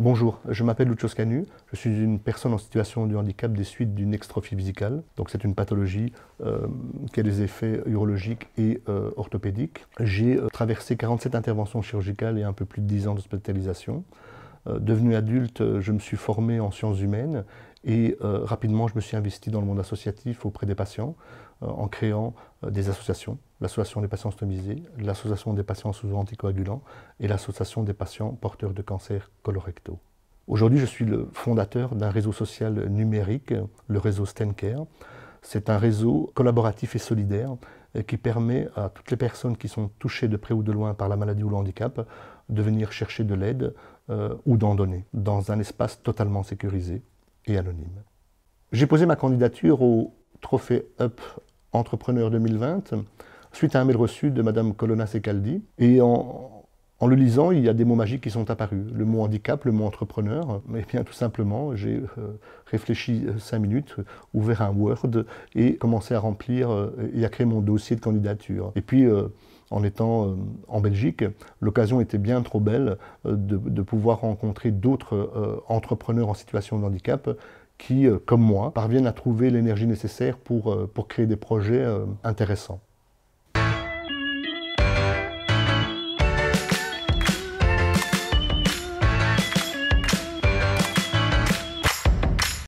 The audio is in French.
Bonjour, je m'appelle Lucio Scanu, je suis une personne en situation de handicap des suites d'une extrophie physicale. Donc c'est une pathologie euh, qui a des effets urologiques et euh, orthopédiques. J'ai euh, traversé 47 interventions chirurgicales et un peu plus de 10 ans d'hospitalisation. devenu adulte, je me suis formé en sciences humaines et euh, rapidement, je me suis investi dans le monde associatif auprès des patients euh, en créant euh, des associations. L'association des patients stomisés, l'association des patients sous anticoagulants et l'association des patients porteurs de cancer colorectaux. Aujourd'hui, je suis le fondateur d'un réseau social numérique, le réseau Stencare. C'est un réseau collaboratif et solidaire qui permet à toutes les personnes qui sont touchées de près ou de loin par la maladie ou le handicap de venir chercher de l'aide ou d'en donner dans un espace totalement sécurisé, anonyme. J'ai posé ma candidature au Trophée Up Entrepreneur 2020 suite à un mail reçu de Madame Colonna Secaldi. Et en, le lisant, il y a des mots magiques qui sont apparus. Le mot handicap, le mot entrepreneur. Et eh bien tout simplement, j'ai euh, réfléchi euh, cinq minutes, ouvert un Word et commencé à remplir euh, et à créer mon dossier de candidature. Et puis en étant euh, en Belgique, l'occasion était bien trop belle euh, de, pouvoir rencontrer d'autres euh, entrepreneurs en situation de handicap qui, comme moi, parviennent à trouver l'énergie nécessaire pour créer des projets intéressants.